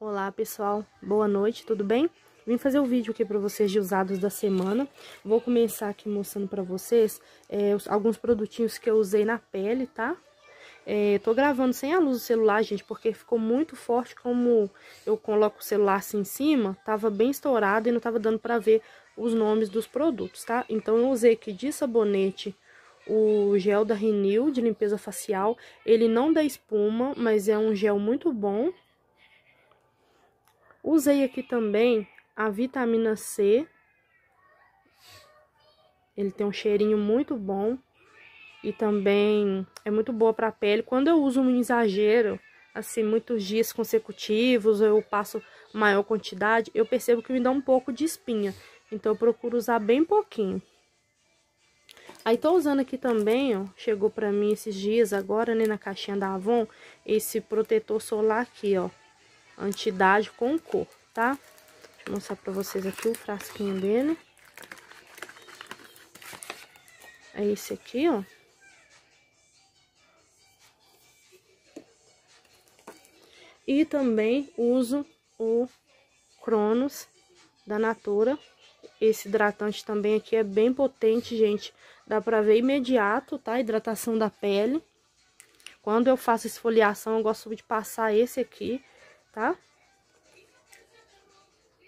Olá pessoal, boa noite, tudo bem? Vim fazer o um vídeo aqui para vocês de usados da semana. Vou começar aqui mostrando para vocês é, alguns produtinhos que eu usei na pele, tá? É, tô gravando sem a luz do celular, gente, porque ficou muito forte como eu coloco o celular assim em cima. Tava bem estourado e não tava dando para ver os nomes dos produtos, tá? Então eu usei aqui de sabonete o gel da Renew de limpeza facial. Ele não dá espuma, mas é um gel muito bom, Usei aqui também a vitamina C. Ele tem um cheirinho muito bom e também é muito boa para a pele. Quando eu uso um exagero, assim, muitos dias consecutivos, eu passo maior quantidade, eu percebo que me dá um pouco de espinha. Então eu procuro usar bem pouquinho. Aí tô usando aqui também, ó, chegou pra mim esses dias agora, né, na caixinha da Avon, esse protetor solar aqui, ó. Antidade com cor, tá? Deixa eu mostrar pra vocês aqui o frasquinho dele. É esse aqui, ó. E também uso o Cronos da Natura. Esse hidratante também aqui é bem potente, gente. Dá pra ver imediato, tá? Hidratação da pele. Quando eu faço esfoliação, eu gosto de passar esse aqui tá?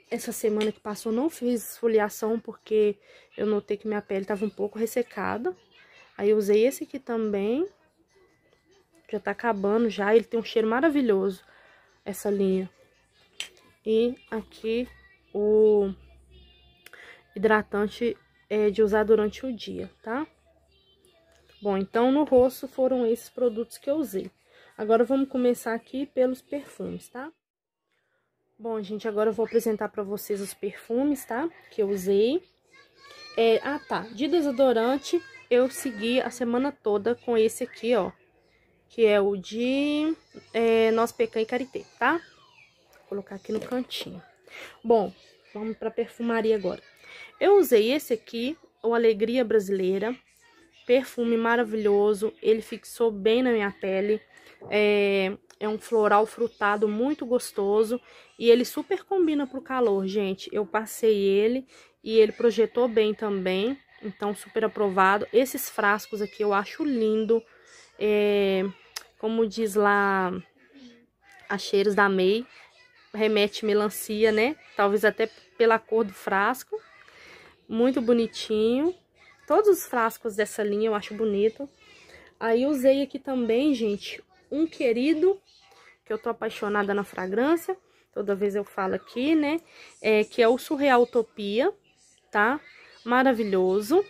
Essa semana que passou não fiz esfoliação porque eu notei que minha pele tava um pouco ressecada. Aí eu usei esse aqui também. Já tá acabando já, ele tem um cheiro maravilhoso, essa linha. E aqui o hidratante é, de usar durante o dia, tá? Bom, então no rosto foram esses produtos que eu usei. Agora vamos começar aqui pelos perfumes, tá? Bom, gente, agora eu vou apresentar para vocês os perfumes, tá? Que eu usei. É, ah, tá. De desodorante, eu segui a semana toda com esse aqui, ó. Que é o de é, Nós Pecan e Carité, tá? Vou colocar aqui no cantinho. Bom, vamos pra perfumaria agora. Eu usei esse aqui, o Alegria Brasileira. Perfume maravilhoso, ele fixou bem na minha pele. É, é um floral frutado muito gostoso e ele super combina pro calor, gente. Eu passei ele e ele projetou bem também, então super aprovado. Esses frascos aqui eu acho lindo, é, como diz lá a Cheiros da May, remete melancia, né? Talvez até pela cor do frasco. Muito bonitinho. Todos os frascos dessa linha eu acho bonito. Aí usei aqui também, gente, um querido que eu tô apaixonada na fragrância, toda vez eu falo aqui, né? É, que é o Surreal Utopia, tá? Maravilhoso.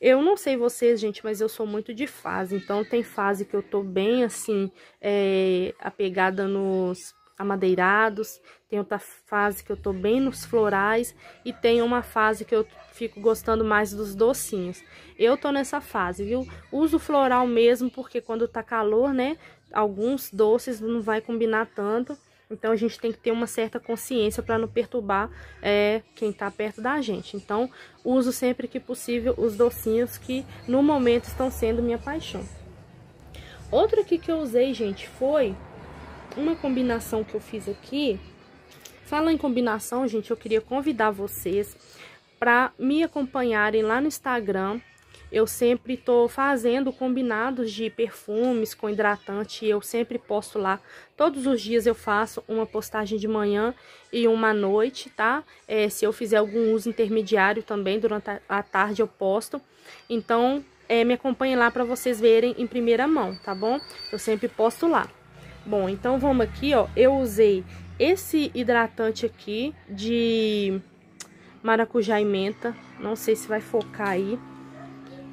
Eu não sei vocês, gente, mas eu sou muito de fase. Então, tem fase que eu tô bem, assim, é, apegada nos amadeirados. Tem outra fase que eu tô bem nos florais. E tem uma fase que eu fico gostando mais dos docinhos. Eu tô nessa fase, viu? Uso floral mesmo, porque quando tá calor, né? alguns doces não vai combinar tanto. Então a gente tem que ter uma certa consciência para não perturbar é, quem está perto da gente. Então uso sempre que possível os docinhos que no momento estão sendo minha paixão. Outro aqui que eu usei, gente, foi uma combinação que eu fiz aqui. Fala em combinação, gente, eu queria convidar vocês para me acompanharem lá no Instagram eu sempre estou fazendo combinados de perfumes com hidratante. Eu sempre posto lá. Todos os dias eu faço uma postagem de manhã e uma à noite, tá? É, se eu fizer algum uso intermediário também durante a tarde eu posto. Então, é, me acompanhe lá para vocês verem em primeira mão, tá bom? Eu sempre posto lá. Bom, então vamos aqui, ó. Eu usei esse hidratante aqui de maracujá e menta. Não sei se vai focar aí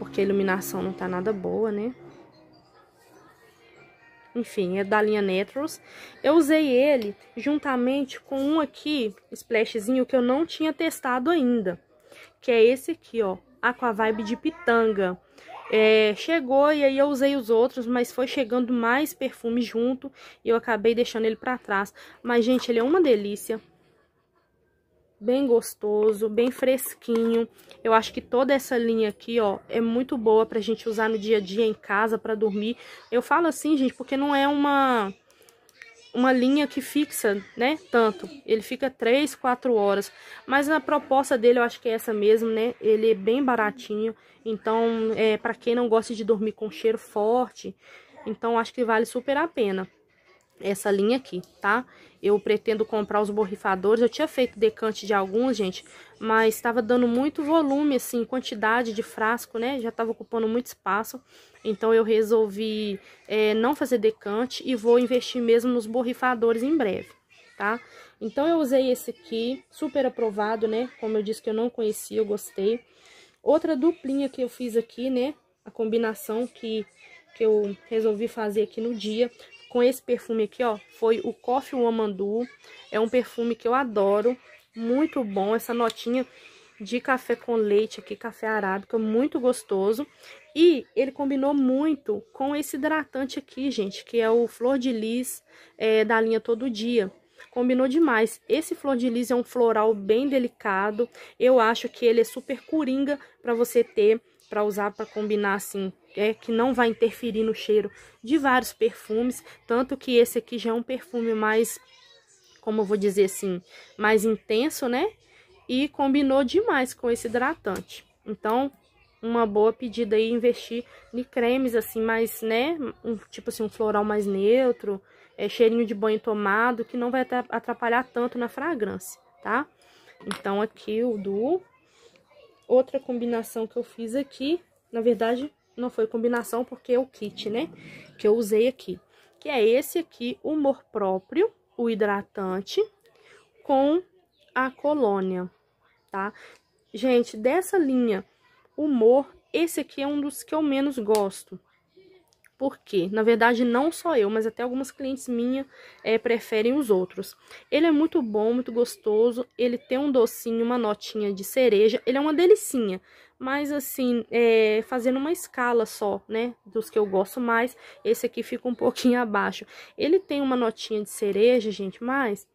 porque a iluminação não tá nada boa, né? Enfim, é da linha Netros. Eu usei ele juntamente com um aqui, splashzinho, que eu não tinha testado ainda. Que é esse aqui, ó, Aquavibe de Pitanga. É, chegou e aí eu usei os outros, mas foi chegando mais perfume junto e eu acabei deixando ele pra trás. Mas, gente, ele é uma delícia bem gostoso, bem fresquinho. Eu acho que toda essa linha aqui, ó, é muito boa pra gente usar no dia a dia em casa, pra dormir. Eu falo assim, gente, porque não é uma uma linha que fixa, né, tanto. Ele fica 3, 4 horas. Mas a proposta dele, eu acho que é essa mesmo, né? Ele é bem baratinho. Então, é, pra quem não gosta de dormir com cheiro forte, então acho que vale super a pena essa linha aqui, tá? Eu pretendo comprar os borrifadores, eu tinha feito decante de alguns, gente, mas estava dando muito volume, assim, quantidade de frasco, né? Já estava ocupando muito espaço, então eu resolvi é, não fazer decante e vou investir mesmo nos borrifadores em breve, tá? Então eu usei esse aqui, super aprovado, né? Como eu disse que eu não conhecia, eu gostei. Outra duplinha que eu fiz aqui, né? A combinação que que eu resolvi fazer aqui no dia com esse perfume aqui, ó, foi o Coffee Woman Duo. É um perfume que eu adoro, muito bom, essa notinha de café com leite aqui, café arábica, muito gostoso. E ele combinou muito com esse hidratante aqui, gente, que é o Flor de Lis é, da linha Todo Dia. Combinou demais. Esse Flor de Lis é um floral bem delicado. Eu acho que ele é super coringa para você ter para usar para combinar assim, é que não vai interferir no cheiro de vários perfumes, tanto que esse aqui já é um perfume mais como eu vou dizer assim, mais intenso, né? E combinou demais com esse hidratante. Então, uma boa pedida aí investir em cremes assim mais, né, um, tipo assim, um floral mais neutro, é, cheirinho de banho tomado, que não vai atrapalhar tanto na fragrância, tá? Então, aqui o do outra combinação que eu fiz aqui, na verdade, não foi combinação porque é o kit, né? Que eu usei aqui. Que é esse aqui, Humor Próprio, o hidratante, com a colônia, tá? Gente, dessa linha Humor, esse aqui é um dos que eu menos gosto porque, na verdade, não só eu, mas até algumas clientes minhas é, eh, preferem os outros. Ele é muito bom, muito gostoso, ele tem um docinho, uma notinha de cereja, ele é uma delicinha, mas assim, é, fazendo uma escala só, né, dos que eu gosto mais, esse aqui fica um pouquinho abaixo. Ele tem uma notinha de cereja, gente, mas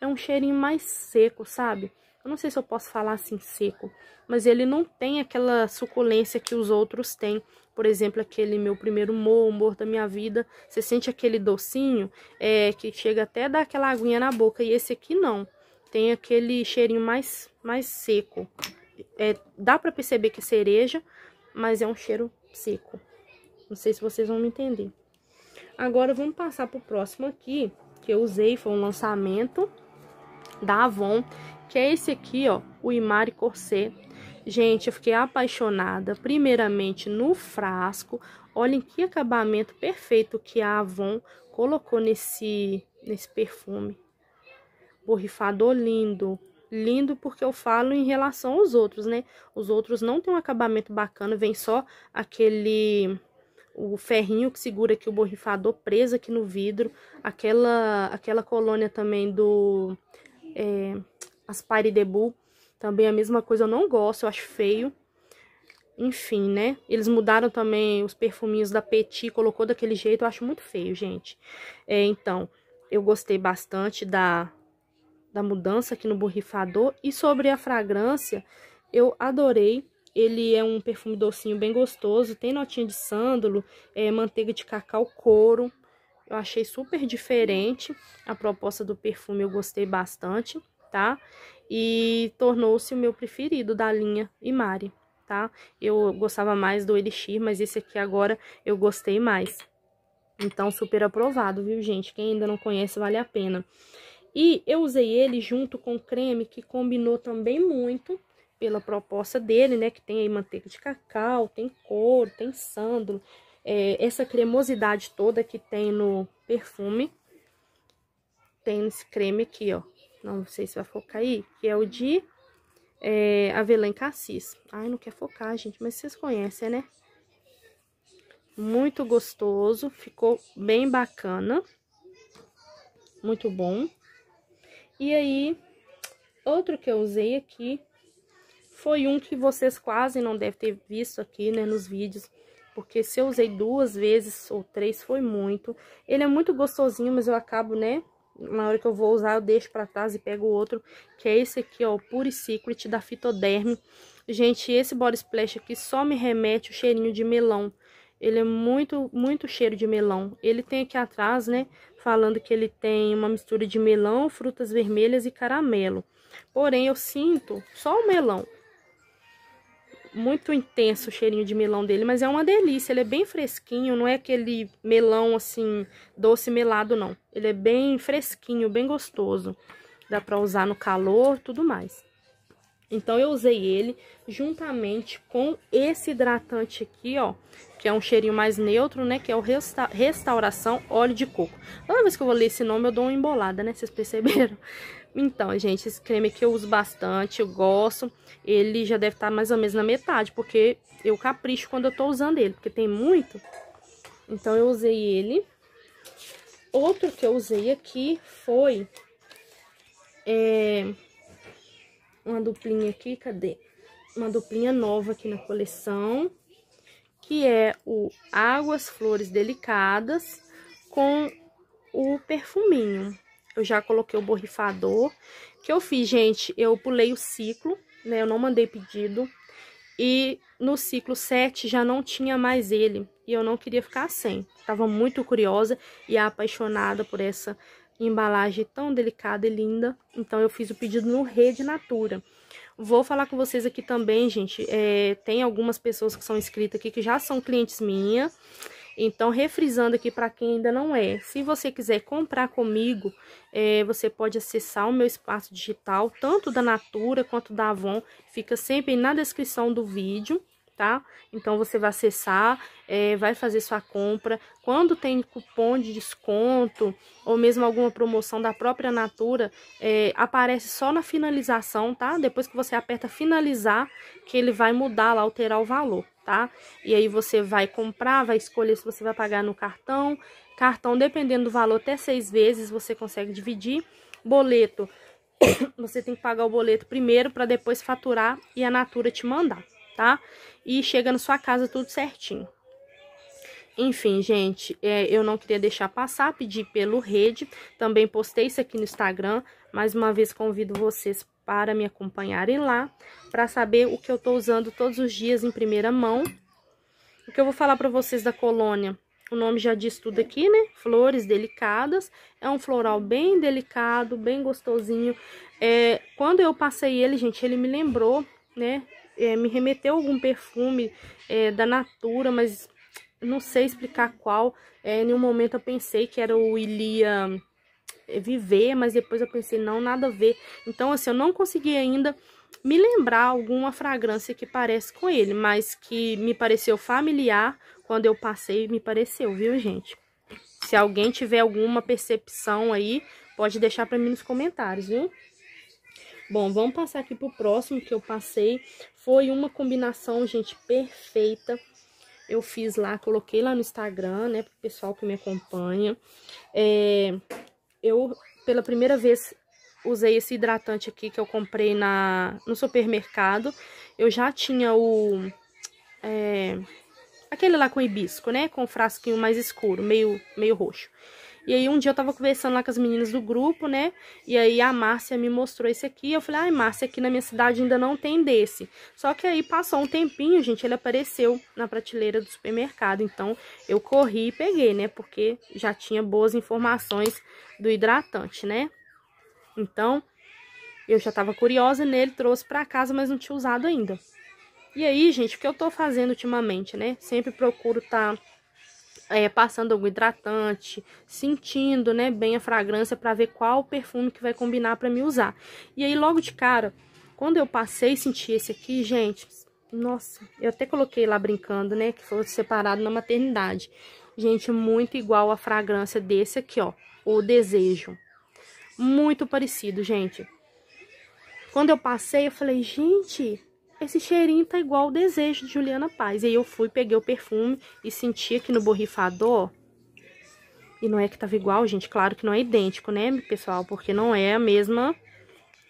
é um cheirinho mais seco, sabe? Eu não sei se eu posso falar assim seco, mas ele não tem aquela suculência que os outros têm. Por exemplo, aquele meu primeiro morro humor da minha vida. Você sente aquele docinho é, que chega até dar aquela aguinha na boca. E esse aqui não. Tem aquele cheirinho mais, mais seco. É, dá para perceber que é cereja, mas é um cheiro seco. Não sei se vocês vão me entender. Agora vamos passar pro próximo aqui, que eu usei, foi um lançamento da Avon que é esse aqui, ó, o Imari Corsé. Gente, eu fiquei apaixonada, primeiramente, no frasco. Olhem que acabamento perfeito que a Avon colocou nesse, nesse perfume. Borrifador lindo. Lindo porque eu falo em relação aos outros, né? Os outros não tem um acabamento bacana, vem só aquele o ferrinho que segura aqui o borrifador preso aqui no vidro, aquela aquela colônia também do é, as Pari Debu, também a mesma coisa, eu não gosto, eu acho feio. Enfim, né? Eles mudaram também os perfuminhos da Petit, colocou daquele jeito, eu acho muito feio, gente. É, então, eu gostei bastante da, da mudança aqui no borrifador. E sobre a fragrância, eu adorei. Ele é um perfume docinho bem gostoso, tem notinha de sândalo, é, manteiga de cacau couro. Eu achei super diferente a proposta do perfume, eu gostei bastante tá? E tornou-se o meu preferido da linha Imari, tá? Eu gostava mais do Elixir, mas esse aqui agora eu gostei mais. Então, super aprovado, viu, gente? Quem ainda não conhece, vale a pena. E eu usei ele junto com creme que combinou também muito pela proposta dele, né? Que tem aí manteiga de cacau, tem couro, tem sândalo. É, essa cremosidade toda que tem no perfume, tem nesse creme aqui, ó. Não sei se vai focar aí, que é o de é, avelã em cassis. Ai, não quer focar, gente, mas vocês conhecem, né? Muito gostoso, ficou bem bacana. Muito bom. E aí, outro que eu usei aqui foi um que vocês quase não devem ter visto aqui, né, nos vídeos. Porque se eu usei duas vezes ou três, foi muito. Ele é muito gostosinho, mas eu acabo, né, na hora que eu vou usar, eu deixo pra trás e pego outro, que é esse aqui, ó, o Pure Secret da Fitoderm. Gente, esse body splash aqui só me remete o cheirinho de melão. Ele é muito, muito cheiro de melão. Ele tem aqui atrás, né, falando que ele tem uma mistura de melão, frutas vermelhas e caramelo. Porém, eu sinto só o melão muito intenso o cheirinho de melão dele, mas é uma delícia. Ele é bem fresquinho, não é aquele melão assim, doce melado, não. Ele é bem fresquinho, bem gostoso. Dá pra usar no calor, tudo mais. Então, eu usei ele juntamente com esse hidratante aqui, ó, que é um cheirinho mais neutro, né, que é o resta Restauração Óleo de Coco. Toda vez que eu vou ler esse nome, eu dou uma embolada, né, vocês perceberam? Então, gente, esse creme aqui eu uso bastante, eu gosto. Ele já deve estar tá mais ou menos na metade, porque eu capricho quando eu tô usando ele, porque tem muito. Então, eu usei ele. Outro que eu usei aqui foi... É, uma duplinha aqui, cadê? Uma duplinha nova aqui na coleção, que é o Águas Flores Delicadas com o perfuminho. Eu já coloquei o borrifador. O que eu fiz, gente? Eu pulei o ciclo, né? Eu não mandei pedido. E no ciclo 7 já não tinha mais ele. E eu não queria ficar sem. Tava muito curiosa e apaixonada por essa embalagem tão delicada e linda. Então, eu fiz o pedido no Rede Natura. Vou falar com vocês aqui também, gente. É, tem algumas pessoas que são inscritas aqui que já são clientes minhas. Então, refrisando aqui para quem ainda não é, se você quiser comprar comigo, é, você pode acessar o meu espaço digital, tanto da Natura quanto da Avon, fica sempre na descrição do vídeo tá? Então, você vai acessar, é, vai fazer sua compra. Quando tem cupom de desconto ou mesmo alguma promoção da própria Natura, é, aparece só na finalização, tá? Depois que você aperta finalizar, que ele vai mudar lá, alterar o valor, tá? E aí você vai comprar, vai escolher se você vai pagar no cartão. Cartão, dependendo do valor, até seis vezes você consegue dividir. Boleto, você tem que pagar o boleto primeiro para depois faturar e a Natura te mandar tá? E chega na sua casa tudo certinho. Enfim, gente, é, eu não queria deixar passar, pedi pelo rede, também postei isso aqui no Instagram. Mais uma vez convido vocês para me acompanharem lá, para saber o que eu estou usando todos os dias em primeira mão. O que eu vou falar para vocês da colônia, o nome já diz tudo aqui, né? Flores delicadas, é um floral bem delicado, bem gostosinho. É, quando eu passei ele, gente, ele me lembrou, né? é, me remeteu algum perfume é, da Natura, mas não sei explicar qual. É, em nenhum momento eu pensei que era o Ilia é, Viver, mas depois eu pensei, não, nada a ver. Então, assim, eu não consegui ainda me lembrar alguma fragrância que parece com ele, mas que me pareceu familiar quando eu passei, me pareceu, viu, gente? Se alguém tiver alguma percepção aí, pode deixar para mim nos comentários, viu? Bom, vamos passar aqui pro próximo que eu passei. Foi uma combinação, gente, perfeita. Eu fiz lá, coloquei lá no Instagram, né, pro pessoal que me acompanha. É, eu, pela primeira vez, usei esse hidratante aqui que eu comprei na, no supermercado. Eu já tinha o... É, aquele lá com hibisco, né, com frasquinho mais escuro, meio, meio roxo. E aí um dia eu tava conversando lá com as meninas do grupo, né? E aí a Márcia me mostrou esse aqui. Eu falei, ai, Márcia, aqui na minha cidade ainda não tem desse. Só que aí passou um tempinho, gente, ele apareceu na prateleira do supermercado. Então eu corri e peguei, né? Porque já tinha boas informações do hidratante, né? Então eu já tava curiosa nele, trouxe pra casa, mas não tinha usado ainda. E aí, gente, o que eu tô fazendo ultimamente, né? Sempre procuro tá é, passando algum hidratante, sentindo, né, bem a fragrância para ver qual perfume que vai combinar para me usar. E aí logo de cara, quando eu passei e senti esse aqui, gente, nossa, eu até coloquei lá brincando, né, que foi separado na maternidade. Gente, muito igual a fragrância desse aqui, ó, o Desejo. Muito parecido, gente. Quando eu passei, eu falei, gente, esse cheirinho tá igual o desejo de Juliana Paz. E aí eu fui, peguei o perfume e senti aqui no borrifador. E não é que tava igual, gente. Claro que não é idêntico, né, pessoal? Porque não é a mesma...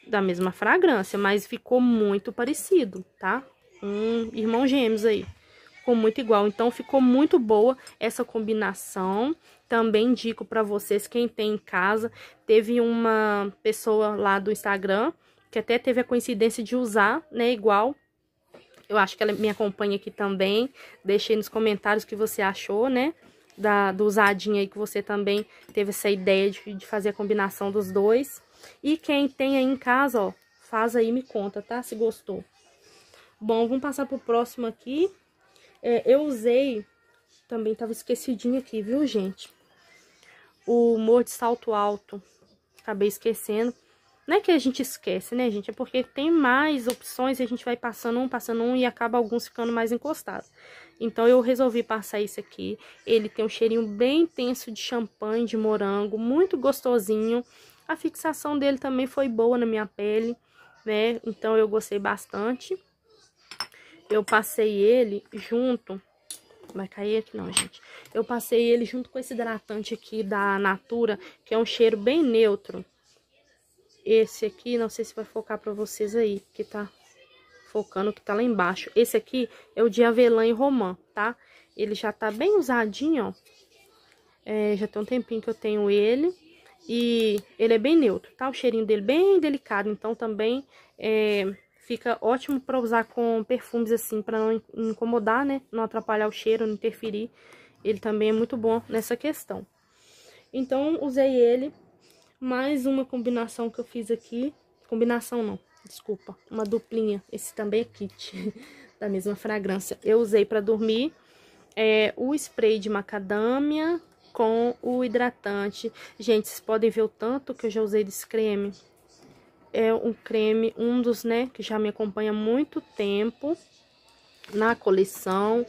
Da mesma fragrância, mas ficou muito parecido, tá? Um irmão gêmeos aí. Ficou muito igual. Então, ficou muito boa essa combinação. Também indico para vocês, quem tem em casa. Teve uma pessoa lá do Instagram que até teve a coincidência de usar, né, igual. Eu acho que ela me acompanha aqui também. Deixei nos comentários o que você achou, né? Da, do usadinho aí, que você também teve essa ideia de, de fazer a combinação dos dois. E quem tem aí em casa, ó, faz aí me conta, tá? Se gostou. Bom, vamos passar pro próximo aqui. É, eu usei, também tava esquecidinho aqui, viu, gente? O humor de salto alto. Acabei esquecendo. Não é que a gente esquece, né, gente? É porque tem mais opções e a gente vai passando um, passando um e acaba alguns ficando mais encostados. Então, eu resolvi passar isso aqui. Ele tem um cheirinho bem intenso de champanhe, de morango, muito gostosinho. A fixação dele também foi boa na minha pele, né? Então, eu gostei bastante. Eu passei ele junto... Vai cair aqui não, gente. Eu passei ele junto com esse hidratante aqui da Natura, que é um cheiro bem neutro esse aqui, não sei se vai focar pra vocês aí, que tá focando que tá lá embaixo. Esse aqui é o de avelã e romã, tá? Ele já tá bem usadinho, ó. É, já tem um tempinho que eu tenho ele. E ele é bem neutro, tá? O cheirinho dele é bem delicado, então também é, fica ótimo pra usar com perfumes assim, pra não incomodar, né? Não atrapalhar o cheiro, não interferir. Ele também é muito bom nessa questão. Então, usei ele mais uma combinação que eu fiz aqui. Combinação não, desculpa. Uma duplinha. Esse também é kit da mesma fragrância. Eu usei para dormir é, o spray de macadâmia com o hidratante. Gente, vocês podem ver o tanto que eu já usei desse creme. É um creme, um dos, né, que já me acompanha há muito tempo na coleção.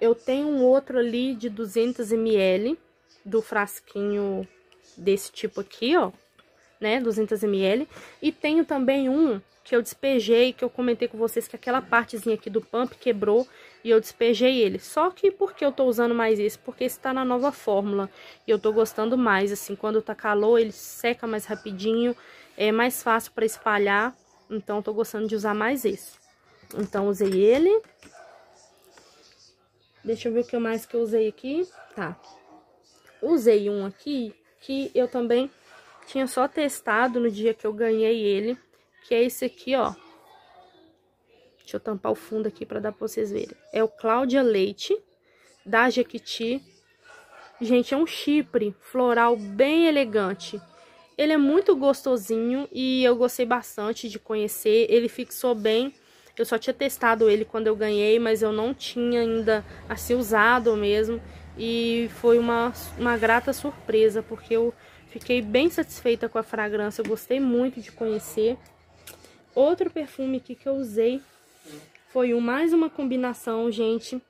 Eu tenho um outro ali de 200ml do frasquinho desse tipo aqui, ó, né, 200 ml. E tenho também um que eu despejei, que eu comentei com vocês que aquela partezinha aqui do pump quebrou e eu despejei ele. Só que por que eu tô usando mais esse? Porque esse tá na nova fórmula e eu tô gostando mais, assim, quando tá calor ele seca mais rapidinho, é mais fácil pra espalhar, então tô gostando de usar mais esse. Então usei ele. Deixa eu ver o que mais que eu usei aqui. Tá. Usei um aqui que eu também tinha só testado no dia que eu ganhei ele, que é esse aqui, ó. Deixa eu tampar o fundo aqui para dar para vocês verem. É o Cláudia Leite, da Jequiti. Gente, é um chipre floral bem elegante. Ele é muito gostosinho e eu gostei bastante de conhecer. Ele fixou bem. Eu só tinha testado ele quando eu ganhei, mas eu não tinha ainda assim usado mesmo e foi uma, uma grata surpresa, porque eu fiquei bem satisfeita com a fragrância, eu gostei muito de conhecer. Outro perfume aqui que eu usei foi mais uma combinação, gente.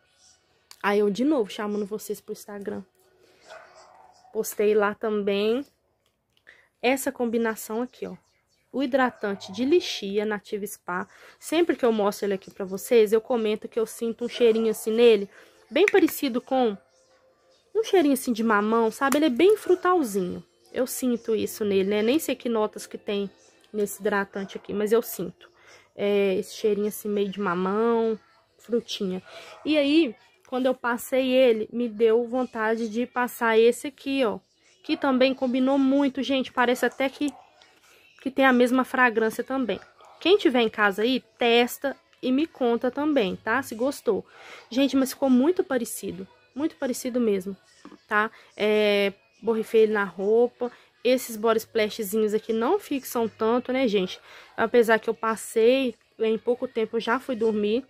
Aí eu de novo chamando vocês pro Instagram. Postei lá também essa combinação aqui, ó. O hidratante de lixia Native Spa. Sempre que eu mostro ele aqui pra vocês, eu comento que eu sinto um cheirinho assim nele, bem parecido com um cheirinho assim de mamão, sabe? Ele é bem frutalzinho. Eu sinto isso nele, né? Nem sei que notas que tem nesse hidratante aqui, mas eu sinto. É, esse cheirinho assim meio de mamão, frutinha. E aí, quando eu passei ele, me deu vontade de passar esse aqui, ó. Que também combinou muito, gente. Parece até que, que tem a mesma fragrância também. Quem tiver em casa aí, testa e me conta também, tá? Se gostou. Gente, mas ficou muito parecido muito parecido mesmo, tá? É, borrifei ele na roupa, esses body splashzinhos aqui não fixam tanto, né, gente? Apesar que eu passei, né, em pouco tempo eu já fui dormir,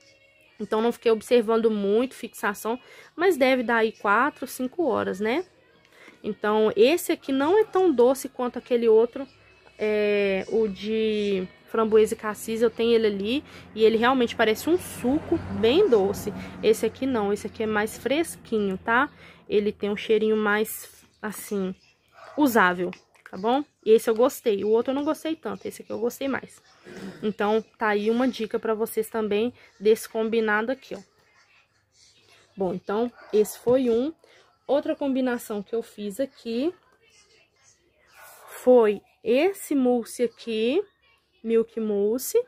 então não fiquei observando muito fixação, mas deve dar aí 4, 5 horas, né? Então, esse aqui não é tão doce quanto aquele outro, é, o de framboesa e cassis, eu tenho ele ali e ele realmente parece um suco bem doce. Esse aqui não, esse aqui é mais fresquinho, tá? Ele tem um cheirinho mais, assim, usável, tá bom? Esse eu gostei, o outro eu não gostei tanto, esse aqui eu gostei mais. Então, tá aí uma dica pra vocês também desse combinado aqui, ó. Bom, então, esse foi um. Outra combinação que eu fiz aqui foi esse mousse aqui, Milk Mousse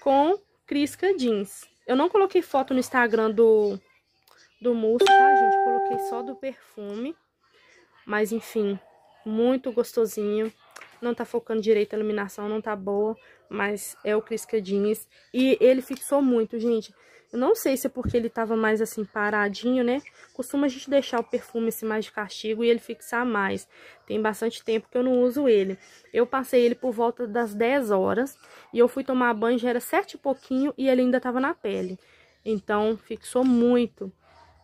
com Crisca Jeans. Eu não coloquei foto no Instagram do, do mousse, tá, gente? Coloquei só do perfume. Mas, enfim, muito gostosinho. Não tá focando direito a iluminação, não tá boa. Mas é o Crisca Jeans. E ele fixou muito, gente. Gente eu não sei se é porque ele tava mais assim paradinho, né? Costuma a gente deixar o perfume assim mais de castigo e ele fixar mais. Tem bastante tempo que eu não uso ele. Eu passei ele por volta das 10 horas e eu fui tomar banho, já era sete e pouquinho e ele ainda tava na pele. Então, fixou muito.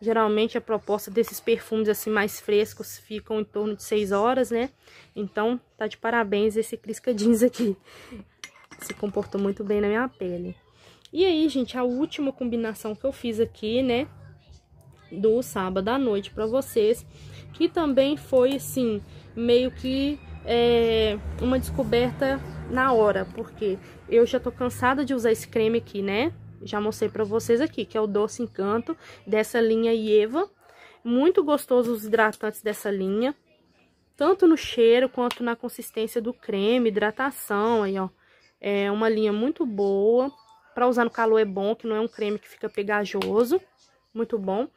Geralmente a proposta desses perfumes assim mais frescos ficam em torno de 6 horas, né? Então, tá de parabéns esse Crisca Jeans aqui. Se comportou muito bem na minha pele. E aí, gente, a última combinação que eu fiz aqui, né? Do sábado à noite para vocês. Que também foi, assim, meio que é, uma descoberta na hora. Porque eu já tô cansada de usar esse creme aqui, né? Já mostrei para vocês aqui, que é o Doce Encanto, dessa linha Ieva. Muito gostoso os hidratantes dessa linha. Tanto no cheiro, quanto na consistência do creme, hidratação, aí, ó. É uma linha muito boa. Pra usar no calor é bom, que não é um creme que fica pegajoso. Muito bom.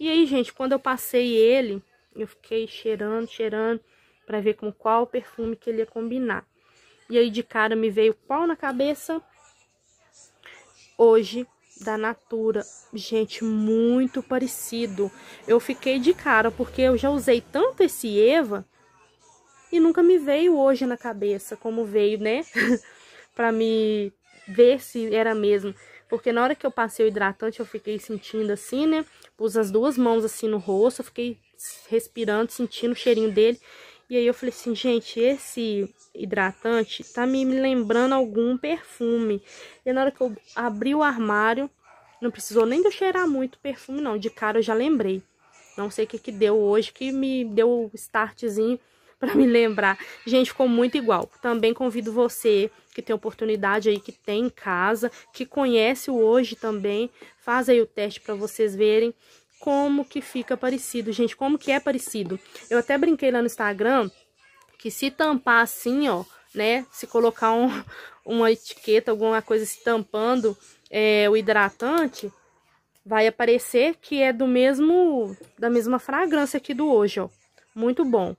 E aí, gente, quando eu passei ele, eu fiquei cheirando, cheirando, pra ver com qual perfume que ele ia combinar. E aí, de cara, me veio pau na cabeça. Hoje, da Natura. Gente, muito parecido. Eu fiquei de cara, porque eu já usei tanto esse Eva e nunca me veio hoje na cabeça como veio, né? pra me ver se era mesmo. Porque na hora que eu passei o hidratante, eu fiquei sentindo assim, né? Pus as duas mãos assim no rosto, eu fiquei respirando, sentindo o cheirinho dele. E aí eu falei assim, gente, esse hidratante tá me lembrando algum perfume. E na hora que eu abri o armário, não precisou nem de eu cheirar muito perfume não, de cara eu já lembrei. Não sei o que que deu hoje, que me deu o startzinho para me lembrar. Gente, ficou muito igual. Também convido você que tem oportunidade aí, que tem em casa, que conhece o hoje também, faz aí o teste para vocês verem como que fica parecido, gente, como que é parecido. Eu até brinquei lá no Instagram que se tampar assim, ó, né, se colocar um, uma etiqueta, alguma coisa se tampando é, o hidratante, vai aparecer que é do mesmo, da mesma fragrância aqui do hoje, ó. Muito bom.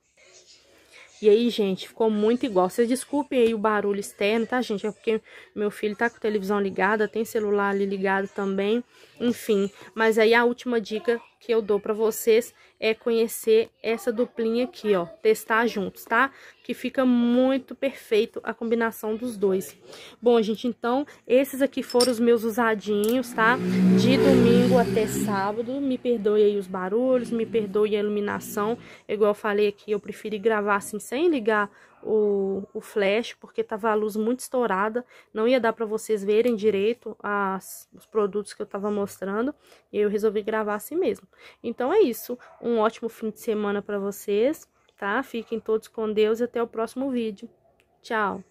E aí, gente, ficou muito igual. Vocês desculpem aí o barulho externo, tá, gente? É porque meu filho tá com a televisão ligada, tem celular ali ligado também. Enfim, mas aí a última dica que eu dou para vocês é conhecer essa duplinha aqui, ó, testar juntos, tá? Que fica muito perfeito a combinação dos dois. Bom, gente, então, esses aqui foram os meus usadinhos, tá? De domingo até sábado, me perdoe aí os barulhos, me perdoe a iluminação, igual eu falei aqui, eu preferi gravar assim, sem ligar o, o flash, porque tava a luz muito estourada, não ia dar para vocês verem direito as, os produtos que eu tava mostrando, e eu resolvi gravar assim mesmo. Então é isso, um ótimo fim de semana para vocês, tá? Fiquem todos com Deus e até o próximo vídeo. Tchau!